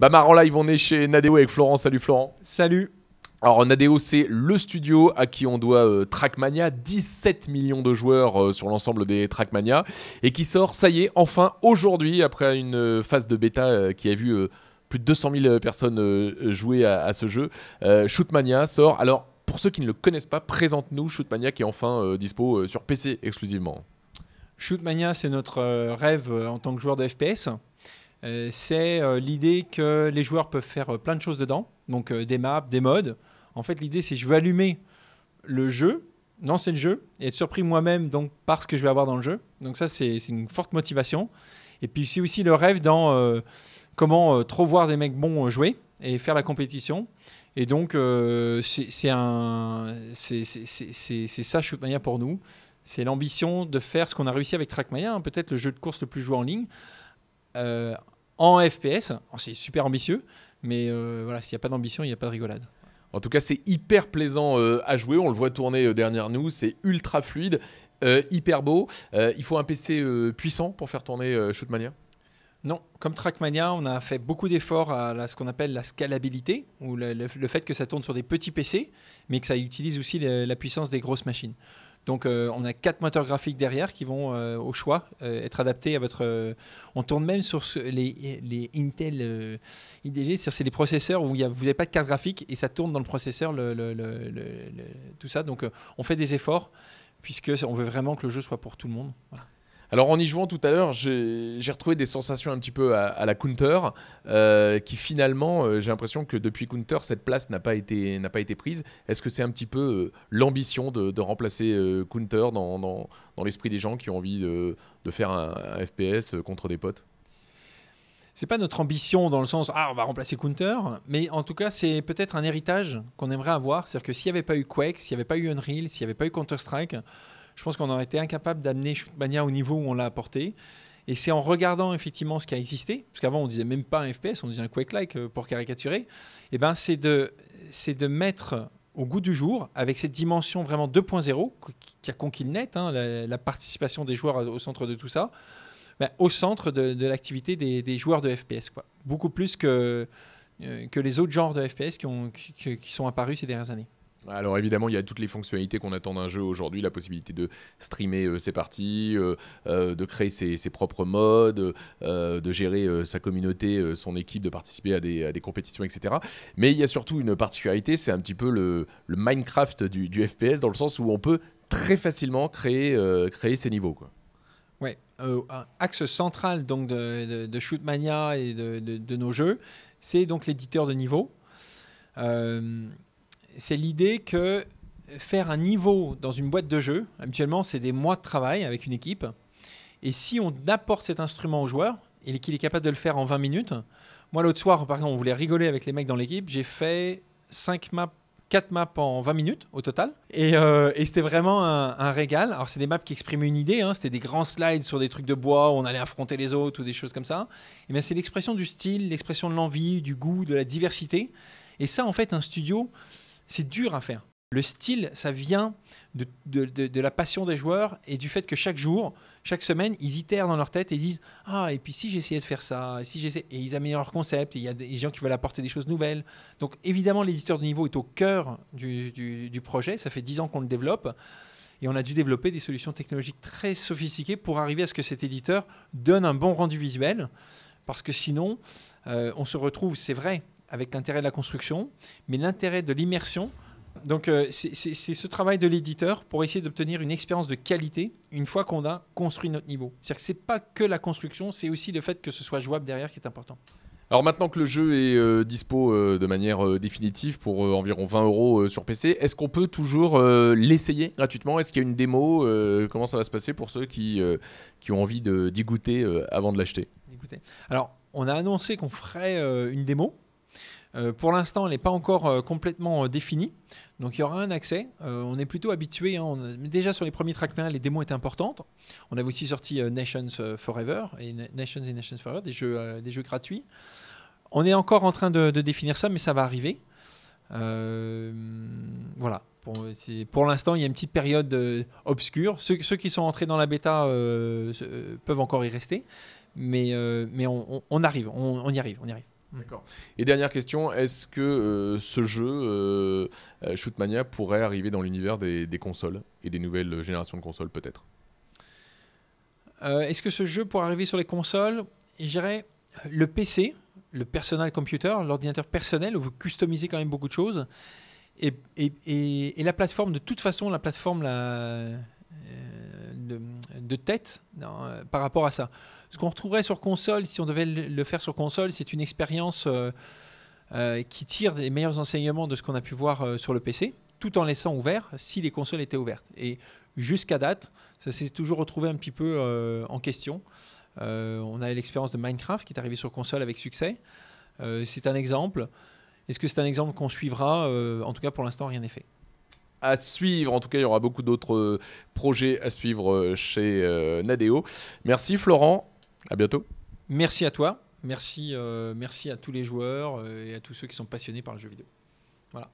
Bah, marrant là, live, on est chez Nadeo avec Florent. Salut Florent. Salut. Alors Nadeo, c'est le studio à qui on doit euh, Trackmania, 17 millions de joueurs euh, sur l'ensemble des Trackmania, et qui sort, ça y est, enfin aujourd'hui, après une euh, phase de bêta qui a vu plus de 200 000 personnes jouer à, ce jeu, Shootmania sort. Alors pour ceux qui ne le connaissent pas, présente-nous Shootmania qui est enfin dispo sur PC exclusivement. Shootmania, c'est notre rêve en tant que joueur de FPS. Euh, c'est euh, l'idée que les joueurs peuvent faire euh, plein de choses dedans, donc des maps, des modes. En fait, l'idée, c'est je veux allumer le jeu, lancer le jeu et être surpris moi-même donc par ce que je vais avoir dans le jeu. Donc ça, c'est une forte motivation. Et puis c'est aussi le rêve dans comment trop voir des mecs bons jouer et faire la compétition. Et donc c'est c'est ça Shootmania pour nous. C'est l'ambition de faire ce qu'on a réussi avec Trackmania, hein. peut-être le jeu de course le plus joué en ligne. Euh, en FPS. C'est super ambitieux, mais euh, voilà, s'il n'y a pas d'ambition, il n'y a pas de rigolade. En tout cas, c'est hyper plaisant euh, à jouer. On le voit tourner derrière nous. C'est ultra fluide, hyper beau. il faut un PC puissant pour faire tourner Shootmania non, comme Trackmania, on a fait beaucoup d'efforts à ce qu'on appelle la scalabilité, ou le, fait que ça tourne sur des petits PC, mais que ça utilise aussi la puissance des grosses machines. Donc euh, on a quatre moteurs graphiques derrière qui vont euh, au choix euh, être adaptés à votre. on tourne même sur les, Intel IDG, c'est les processeurs où vous n'avez pas de carte graphique et ça tourne dans le processeur, tout ça. Donc on fait des efforts puisque on veut vraiment que le jeu soit pour tout le monde. Alors en y jouant tout à l'heure, j'ai retrouvé des sensations un petit peu à, la Counter, euh, qui finalement, euh, j'ai l'impression que depuis Counter, cette place n'a pas été n'a pas été prise. Est-ce que c'est un petit peu euh, l'ambition de, remplacer Counter dans, l'esprit des gens qui ont envie de, faire un, FPS contre des potes c'est pas notre ambition dans le sens ah on va remplacer Counter, mais en tout cas c'est peut-être un héritage qu'on aimerait avoir, c'est-à-dire que s'il n'y avait pas eu Quake, s'il n'y avait pas eu Unreal, s'il n'y avait pas eu Counter Strike, je pense qu'on aurait été incapable d'amener Bania au niveau où on l'a apporté. Et c'est en regardant effectivement ce qui a existé, parce qu'avant on disait même pas un FPS, on disait un Quake-like euh, pour caricaturer, et eh ben c'est de, c'est de mettre au goût du jour, avec cette dimension vraiment 2.0 qui a conquis le net, hein, la, participation des joueurs au centre de tout ça, ben, au centre de, l'activité des, joueurs de FPS. Quoi. Beaucoup plus que, euh, que les autres genres de FPS qui, ont, qui sont apparus ces dernières années alors évidemment, il y a toutes les fonctionnalités qu'on attend d'un jeu aujourd'hui, la possibilité de streamer euh, ses parties, euh, euh, de créer ses, propres modes, de gérer sa communauté, son équipe, de participer à des, compétitions, etc. Mais il y a surtout une particularité, c'est un petit peu le, Minecraft du, FPS, dans le sens où on peut très facilement créer, ses niveaux. Quoi. Ouais, un axe central donc de, Shootmania et de, nos jeux, c'est donc l'éditeur de niveau c'est l'idée que faire un niveau dans une boîte de jeu, habituellement, c'est des mois de travail avec une équipe. Et si on apporte cet instrument au joueur et qu'il est capable de le faire en 20 minutes, moi l'autre soir, par exemple, on voulait rigoler avec les mecs dans l'équipe, j'ai fait 5 maps 4 maps en 20 minutes au total. Et, euh, et c'était vraiment un, régal. Alors, c'est des maps qui exprimaient une idée. Hein. C'était des grands slides sur des trucs de bois où on allait affronter les autres ou des choses comme ça. Et bien, c'est l'expression du style, l'expression de l'envie, du goût, de la diversité. Et ça, en fait, un studio, c'est dur à faire. Le style, ça vient de, la passion des joueurs et du fait que chaque jour, chaque semaine, ils itèrent dans leur tête et disent Ah, et puis si j'essayais de faire ça, et si Et ils améliorent leur concept, il y a des gens qui veulent apporter des choses nouvelles. Donc évidemment, l'éditeur de niveau est au cœur du, projet. Ça fait 10 ans qu'on le développe et on a dû développer des solutions technologiques très sophistiquées pour arriver à ce que cet éditeur donne un bon rendu visuel parce que sinon, euh, on se retrouve, c'est vrai, avec l'intérêt de la construction, mais l'intérêt de l'immersion. Donc euh, c'est ce travail de l'éditeur pour essayer d'obtenir une expérience de qualité une fois qu'on a construit notre niveau. C'est-à-dire que ce n'est pas que la construction, c'est aussi le fait que ce soit jouable derrière qui est important. Alors maintenant que le jeu est euh, dispo euh, de manière définitive pour environ 20 euros sur PC, est-ce qu'on peut toujours l'essayer gratuitement Est-ce qu'il y a une démo Comment ça va se passer pour ceux qui, qui ont envie d'y goûter avant de l'acheter Alors, on a annoncé qu'on ferait une démo euh, pour l'instant, elle n'est pas encore euh, complètement euh, définie. Donc il y aura un accès. on est plutôt habitué. Hein. déjà sur les premiers tracks, les démos étaient importantes. On avait aussi sorti Nations Forever et Nations et Nations Forever, des jeux, des jeux gratuits. On est encore en train de, définir ça, mais ça va arriver. voilà. Pour, pour l'instant, il y a une petite période obscure. Ceux, qui sont entrés dans la bêta peuvent encore y rester. Mais, mais on, arrive, on y arrive, on y arrive. Mm. D'accord. Et dernière question, est-ce que euh, ce jeu euh, euh, Shootmania pourrait arriver dans l'univers des, consoles et des nouvelles générations de consoles peut-être Est-ce que ce jeu pourrait arriver sur les consoles J'irais le PC, le personal computer, l'ordinateur personnel où vous customisez quand même beaucoup de choses. Et, et, la plateforme, de toute façon, la plateforme, la, de, tête euh, par rapport à ça. Ce qu'on retrouverait sur console, si on devait le faire sur console, c'est une expérience euh, euh, qui tire les meilleurs enseignements de ce qu'on a pu voir sur le PC, tout en laissant ouvert si les consoles étaient ouvertes. Et jusqu'à date, ça s'est toujours retrouvé un petit peu en question. on a l'expérience de Minecraft qui est arrivée sur console avec succès. c'est un exemple. Est-ce que c'est un exemple qu'on suivra En tout cas, pour l'instant, rien n'est fait à suivre. En tout cas, il y aura beaucoup d'autres euh, projets à suivre euh, chez euh, Nadeo. Merci Florent, à bientôt. Merci à toi, merci, merci à tous les joueurs et à tous ceux qui sont passionnés par le jeu vidéo. Voilà.